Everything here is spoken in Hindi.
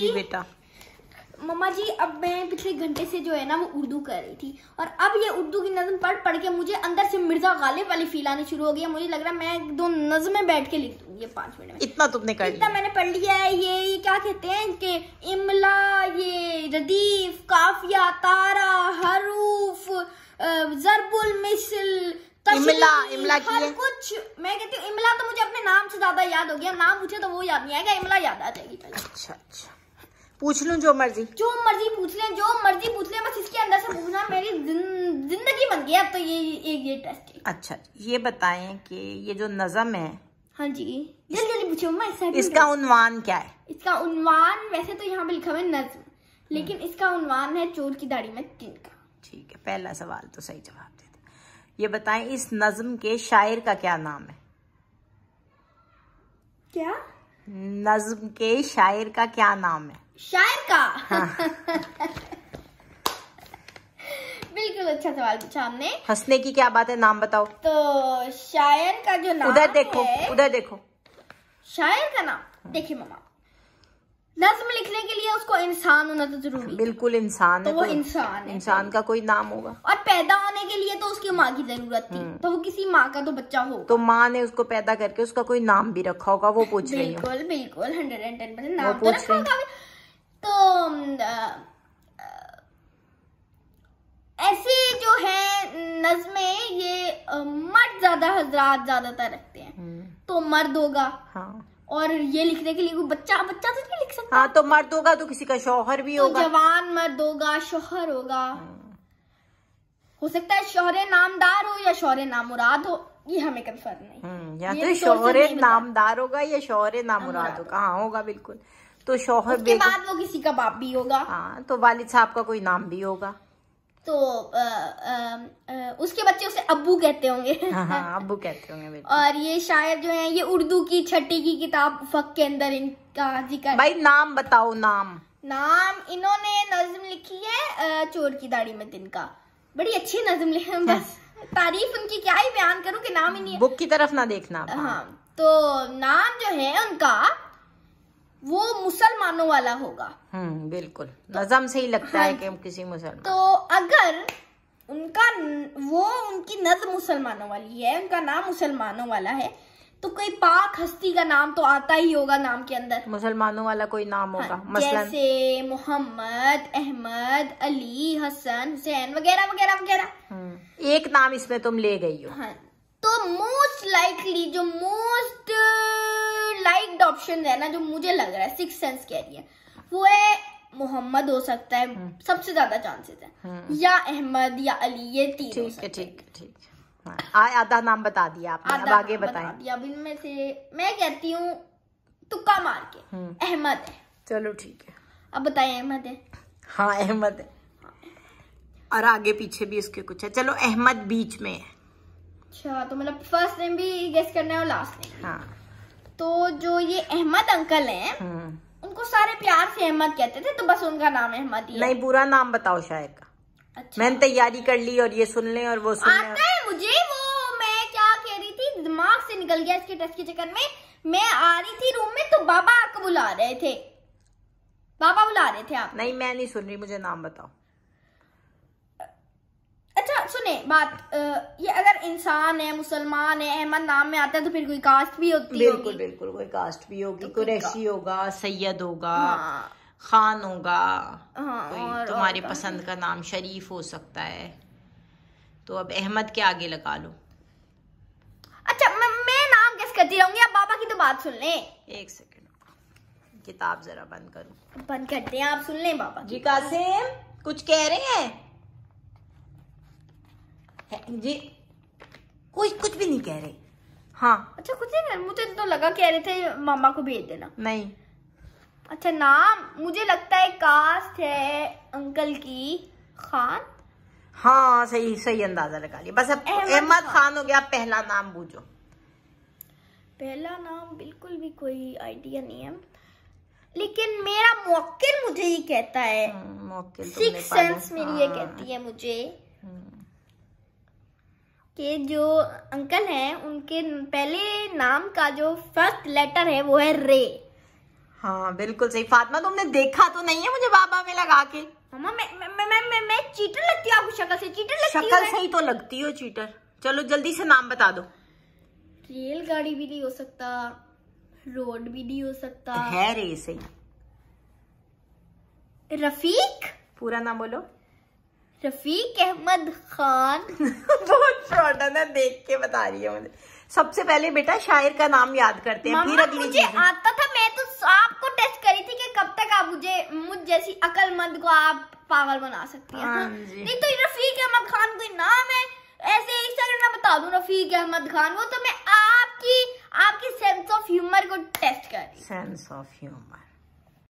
जी बेटा मम्मा जी अब मैं पिछले घंटे से जो है ना वो उर्दू कर रही थी और अब ये उर्दू की नज़म पढ़ पढ़ के मुझे अंदर से मिर्जा गालिब वाली फील आनी शुरू हो गई है मुझे लग रहा है मैं दो नज़में बैठ के लिख दूंगी पांच मिनट में इतना तुमने कर इतना मैंने पढ़ लिया है ये, ये क्या कहते हैं कि इमला ये रदीफ काफिया तारा हरूफ जरबुल मिसल इमला इमला हर कुछ मैं कहती हूँ इमला तो मुझे अपने नाम से ज्यादा याद हो गया नाम मुझे तो वो याद नहीं आएगा इमला याद आ जाएगी अच्छा अच्छा पूछ लू जो मर्जी जो मर्जी पूछ लें जो मर्जी पूछ लें बस इसके अंदर से पूछना मेरी जिंदगी बन गई अब तो ये एक ये टेस्ट अच्छा ये बताएं कि ये जो नजम है हाँ जी जल्दी जल्दी पूछो मैं इसका उन्वान क्या है इसका उन्वान वैसे तो यहाँ पे लिखा हुआ है नज्म लेकिन हम्म। इसका उन्वान है चोर की दाढ़ी में तिनका ठीक है पहला सवाल तो सही जवाब दे ये बताएं इस नज्म के शायर का क्या नाम है क्या नज्म के शायर का क्या नाम है शायर का हाँ। बिल्कुल अच्छा सवाल पूछा हमने हंसने की क्या बात है नाम बताओ तो शायर का जो नाम उधर देखो उधर देखो शायर का नाम देखिए मामा नज्म लिखने के लिए उसको इंसान होना तो जरूरी बिल्कुल इंसान तो वो तो इंसान है इंसान का कोई नाम होगा और पैदा होने के लिए तो उसकी माँ की जरूरत थी हम्म। तो वो किसी माँ का तो बच्चा हो तो माँ ने उसको पैदा करके उसका कोई नाम भी रखा होगा वो पूछ बिल्कुल, रही बिल्कुल बिल्कुल हंड्रेड एंड टेन परसेंट नाम तो रखा होगा तो ऐसी जो है नजमे ये मर्द ज्यादा हजरात ज्यादातर रखते हैं हम्म। तो मर्द होगा हाँ। और ये लिखने के लिए कोई बच्चा बच्चा तो नहीं लिख सकता हाँ तो मर्द होगा तो किसी का शोहर भी तो होगा जवान मर्द होगा शोहर होगा हम्म। हो सकता है शोहरे नामदार हो या शोहरे नामुराद हो ये हमें कंफर्म नहीं हम्म, या तो, तो शोहरे नामदार होगा या शोहरे नामुराद होगा हाँ होगा बिल्कुल तो शोहर उसके बाद वो किसी का बाप भी होगा हाँ तो वालिद साहब का कोई नाम भी होगा तो आ, आ, आ, उसके बच्चे उसे अबू कहते होंगे हाँ, हाँ कहते होंगे और ये शायद जो है ये उर्दू की छठी की किताब फक के अंदर इनका जिक्र भाई नाम बताओ नाम नाम इन्होंने नज्म लिखी है चोर की दाढ़ी में दिन का बड़ी अच्छी नज्म लिखी है हाँ। बस तारीफ उनकी क्या ही बयान करूं कि नाम ही नहीं बुक की तरफ ना देखना हाँ तो नाम जो है उनका वो मुसलमानों वाला होगा हम्म बिल्कुल नजम से ही लगता हाँ, है कि हम किसी मुसलमान तो अगर उनका वो उनकी नज मुसलमानों वाली है उनका नाम मुसलमानों वाला है तो कोई पाक हस्ती का नाम तो आता ही होगा नाम के अंदर मुसलमानों वाला कोई नाम होगा हाँ, मसलन जैसे मोहम्मद अहमद अली हसन हुसैन वगैरह वगैरह वगैरह हम्म, एक नाम इसमें तुम ले गई हो हाँ, तो मोस्ट लाइकली जो मोस्ट लाइक्ड ऑप्शन है ना जो मुझे लग रहा है सिक्स सेंस कह रही है वो है मोहम्मद हो सकता है हम्म। सबसे ज्यादा चांसेस है हम्म। या अहमद या अली ये तीन ठीक है ठीक ठीक हाँ, आधा नाम बता दिया आपने अब आगे बताएं अब इनमें से मैं कहती हूँ तुक्का मार के हम्म। अहमद है चलो ठीक है अब बताएं अहमद है हाँ अहमद है और आगे पीछे भी उसके कुछ है चलो अहमद बीच में है अच्छा तो मतलब फर्स्ट नेम भी गेस्ट करना है और लास्ट नेम हाँ तो जो ये अहमद अंकल हैं हाँ। उनको सारे प्यार से अहमद कहते थे तो बस उनका नाम अहमद ही नहीं पूरा नाम बताओ शायद का अच्छा। मैंने तैयारी कर ली और ये सुन ले और वो सुन आता है मुझे वो मैं क्या कह रही थी दिमाग से निकल गया इसके टेस्ट के चक्कर में मैं आ रही थी रूम में तो बाबा आपको बुला रहे थे बाबा बुला रहे थे आप नहीं मैं नहीं सुन रही मुझे नाम बताओ सुने बात ये अगर इंसान है मुसलमान है अहमद नाम में आता है तो फिर कोई कास्ट भी होती बिल्कुल बिल्कुल कोई कास्ट भी होगी तो कुरैशी होगा सैयद होगा हाँ। खान होगा हाँ, और, पसंद का नाम शरीफ हो सकता है तो अब अहमद के आगे लगा लो अच्छा मैं, मैं नाम कैसे करती रहूंगी आप बाबा की तो बात सुन लें एक सेकेंड किताब जरा बंद करो बंद करते हैं आप सुन लें बाबा जी कासिम कुछ कह रहे हैं ये कोई कुछ भी नहीं कह रहे हाँ अच्छा कुछ नहीं मुझे तो लगा कह रहे थे मामा को भेज देना नहीं अच्छा ना मुझे लगता है कास्ट है अंकल की खान हाँ सही सही अंदाजा लगा लिया बस अब अहमद खान हो गया पहला नाम बूझो पहला नाम बिल्कुल भी कोई आइडिया नहीं है लेकिन मेरा मौकिल मुझे ही कहता है मौकिल सिक्स सेंस मेरी ये हाँ। कहती है मुझे के जो अंकल हैं उनके पहले नाम का जो फर्स्ट लेटर है वो है रे हाँ बिल्कुल सही फातिमा तुमने देखा तो नहीं है मुझे बाबा में लगा के मामा मैं मैं मैं मैं, मैं चीटर लगती हूँ शक्ल से चीटर लगती शक्ल से ही तो लगती हो चीटर चलो जल्दी से नाम बता दो रेलगाड़ी भी नहीं हो सकता रोड भी नहीं हो सकता है रे सही रफीक पूरा नाम बोलो रफीक अहमद खान बहुत शॉर्ट है मैं देख के बता रही है मुझे सबसे पहले बेटा शायर का नाम याद करते हैं फिर अगली मुझे आता था मैं तो आपको टेस्ट करी थी कि कब तक आप मुझे मुझ जैसी अकलमंद को आप पागल बना सकते हैं हाँ, हाँ? नहीं तो रफीक अहमद खान कोई नाम है ऐसे एक सेकंड में बता दू रफीक अहमद खान वो तो मैं आपकी आपकी सेंस ऑफ ह्यूमर को टेस्ट कर सेंस ऑफ ह्यूमर